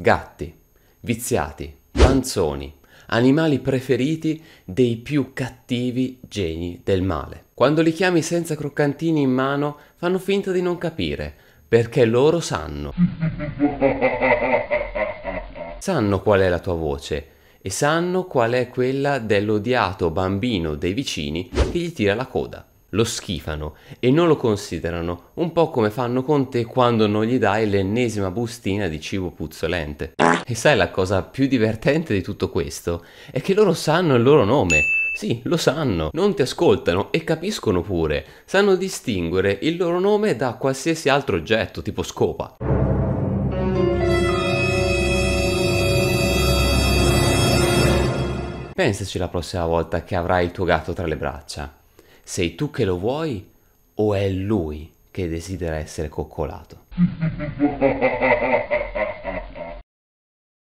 gatti, viziati, panzoni, animali preferiti dei più cattivi geni del male. Quando li chiami senza croccantini in mano, fanno finta di non capire, perché loro sanno. Sanno qual è la tua voce e sanno qual è quella dell'odiato bambino dei vicini che gli tira la coda lo schifano e non lo considerano, un po' come fanno con te quando non gli dai l'ennesima bustina di cibo puzzolente. E sai la cosa più divertente di tutto questo? È che loro sanno il loro nome. Sì, lo sanno, non ti ascoltano e capiscono pure, sanno distinguere il loro nome da qualsiasi altro oggetto, tipo scopa. Pensaci la prossima volta che avrai il tuo gatto tra le braccia sei tu che lo vuoi o è lui che desidera essere coccolato?